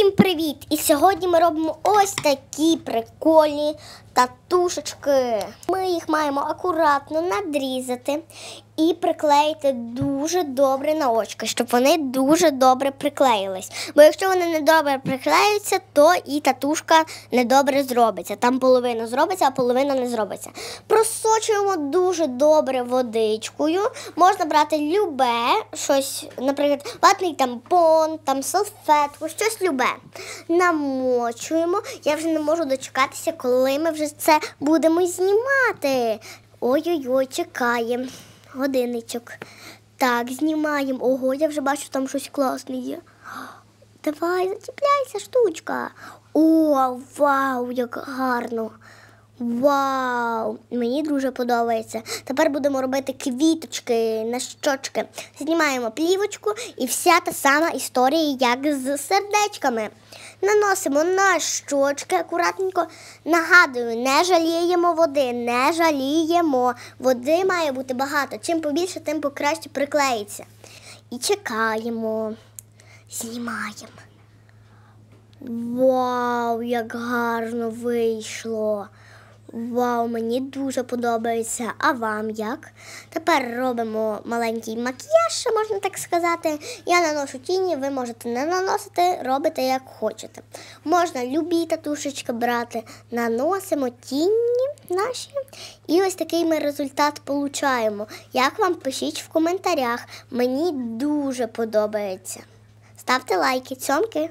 Всім привіт! І сьогодні ми робимо ось такі прикольні тату. Тушечки. Ми їх маємо акуратно надрізати і приклеїти дуже добре на очки, щоб вони дуже добре приклеїлись. Бо якщо вони недобре приклеються, то і татушка недобре зробиться. Там половина зробиться, а половина не зробиться. Просочуємо дуже добре водичкою. Можна брати любе щось, наприклад, ватний тампон, там салфетку, щось любе. Намочуємо. Я вже не можу дочекатися, коли ми вже це будемо знімати. Ой-ой-ой, чекаємо. Годинничок. Так, знімаємо. Ого, я вже бачу, там щось класне є. Давай, зачіпляйся, штучка. О, вау, як гарно. Вау! Мені дуже подобається. Тепер будемо робити квіточки на щочки. Знімаємо плівочку і вся та сама історія, як з сердечками. Наносимо на щочки акуратненько. Нагадую, не жаліємо води, не жаліємо. Води має бути багато. Чим побільше, тим покраще приклеїться. І чекаємо, знімаємо. Вау, як гарно вийшло! Вау, мені дуже подобається. А вам як? Тепер робимо маленький макіяж, можна так сказати. Я наношу тіні, ви можете не наносити, робите як хочете. Можна любі татушечки брати. Наносимо тіні наші. І ось такий ми результат получаємо. Як вам пишіть в коментарях. Мені дуже подобається. Ставте лайки, цьомки!